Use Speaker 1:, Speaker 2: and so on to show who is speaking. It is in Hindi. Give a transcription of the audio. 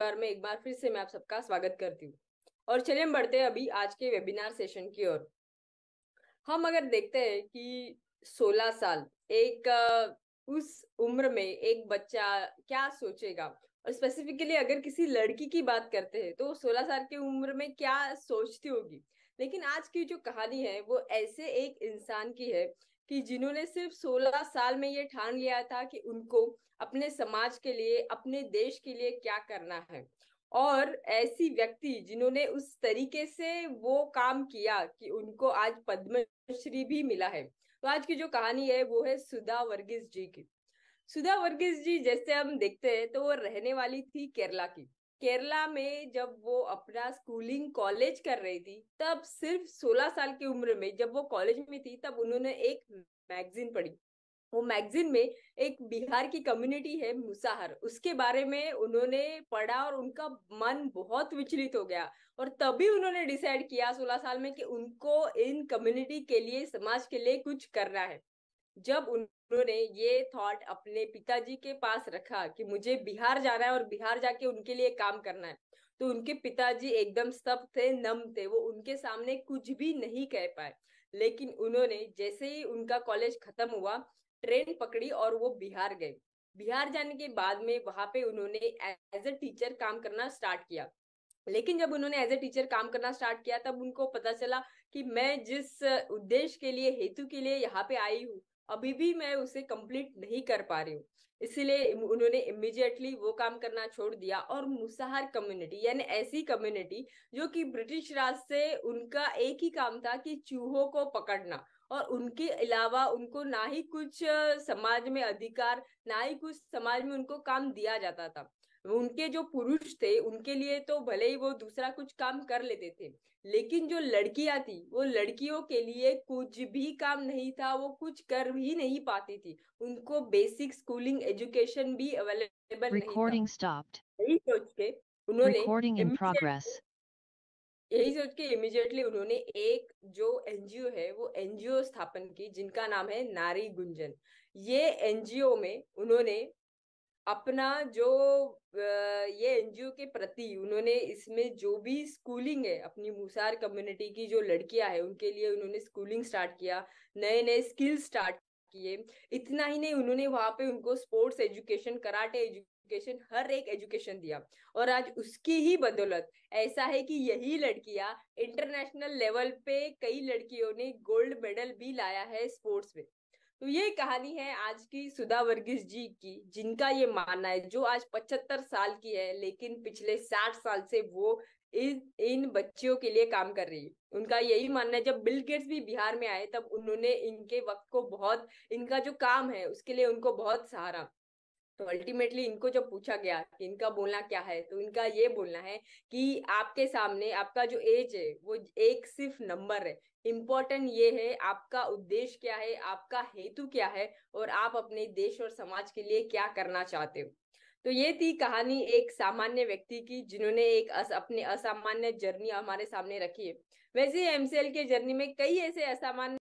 Speaker 1: बार में एक बार फिर से मैं आप सबका स्वागत करती हूँ और चलिए हम बढ़ते हैं अभी आज के वेबिनार सेशन की ओर हम अगर देखते हैं कि 16 साल एक उस उम्र में एक बच्चा क्या सोचेगा और स्पेसिफिकली अगर किसी लड़की की बात करते हैं तो सोलह साल की उम्र में क्या सोचती होगी लेकिन आज की जो कहानी है वो ऐसे एक इंसान की है कि जिन्होंने सिर्फ 16 साल में ये ठान लिया था कि उनको अपने समाज के लिए अपने देश के लिए क्या करना है और ऐसी व्यक्ति जिन्होंने उस तरीके से वो काम किया कि उनको आज पद्मश्री भी मिला है तो आज की जो कहानी है वो है सुधा वर्गीस जी की सुधा वर्गीस जी जैसे हम देखते हैं तो वो रहने वाली थी केरला की केरला में जब वो अपना स्कूलिंग कॉलेज कर रही थी तब सिर्फ 16 साल की उम्र में जब वो कॉलेज में थी तब उन्होंने एक मैगजीन पढ़ी वो मैगजीन में एक बिहार की कम्युनिटी है मुसाहर उसके बारे में उन्होंने पढ़ा और उनका मन बहुत विचलित हो गया और तभी उन्होंने डिसाइड किया 16 साल में कि उनको इन कम्युनिटी के लिए समाज के लिए कुछ करना है जब उन्होंने ये थॉट अपने पिताजी के पास रखा कि मुझे बिहार जाना है और बिहार जाके उनके लिए काम करना है तो उनके पिताजी एकदम स्तब्ध थे नम थे वो उनके सामने कुछ भी नहीं कह पाए लेकिन उन्होंने जैसे ही उनका कॉलेज खत्म हुआ ट्रेन पकड़ी और वो बिहार गए बिहार जाने के बाद में वहां पे उन्होंने एज ए टीचर काम करना स्टार्ट किया लेकिन जब उन्होंने एज ए टीचर काम करना स्टार्ट किया तब उनको पता चला कि मैं जिस उद्देश्य के लिए हेतु के लिए यहाँ पे आई हूँ अभी भी मैं उसे कंप्लीट नहीं कर पा रही हूँ इसलिए उन्होंने इमिजिएटली वो काम करना छोड़ दिया और मुसाहर कम्युनिटी यानी ऐसी कम्युनिटी जो कि ब्रिटिश राज से उनका एक ही काम था कि चूहों को पकड़ना और उनके अलावा उनको ना ही कुछ समाज में अधिकार ना ही कुछ समाज में उनको काम दिया जाता था उनके जो पुरुष थे उनके लिए तो भले ही वो दूसरा कुछ काम कर लेते थे लेकिन जो लड़कियां थी वो लड़कियों के लिए कुछ भी काम नहीं था वो कुछ कर भी नहीं पाती थी उनको बेसिक स्कूलिंग एजुकेशन भी अवेलेबल नहीं था यही सोच के उन्होंने यही सोच के इमिजिएटली उन्होंने एक जो एनजीओ है वो एनजीओ स्थापन की जिनका नाम है नारी गुंजन ये एनजीओ में उन्होंने अपना जो ये एनजीओ के प्रति उन्होंने इसमें जो भी स्कूलिंग है अपनी मुसार कम्युनिटी की जो लड़कियां है उनके लिए उन्होंने स्कूलिंग स्टार्ट किया नए नए स्किल स्टार्ट किए इतना ही नहीं उन्होंने वहां पे उनको स्पोर्ट्स एजुकेशन कराटे एजुकेशन हर एक एजुकेशन दिया और आज उसकी ही बदौलत ऐसा है कि यही लड़कियां इंटरनेशनल लेवल पे कई लड़कियों ने गोल्ड मेडल भी लाया है स्पोर्ट्स में तो ये कहानी है आज की सुधा वर्गीस जी की जिनका ये मानना है जो आज पचहत्तर साल की है लेकिन पिछले साठ साल से वो इन इन बच्चियों के लिए काम कर रही है उनका यही मानना है जब बिल गेट्स भी बिहार में आए तब उन्होंने इनके वक्त को बहुत इनका जो काम है उसके लिए उनको बहुत सहारा तो अल्टीमेटली इनको जब पूछा गया कि इनका बोलना क्या है तो इनका ये बोलना है कि आपके सामने आपका जो एज है वो एक सिर्फ नंबर है इम्पोर्टेंट ये है आपका उद्देश्य क्या है आपका हेतु क्या है और आप अपने देश और समाज के लिए क्या करना चाहते हो तो ये थी कहानी एक सामान्य व्यक्ति की जिन्होंने एक अस, अपने असामान्य जर्नी हमारे सामने रखी है वैसे एमसीएल के जर्नी में कई ऐसे असामान्य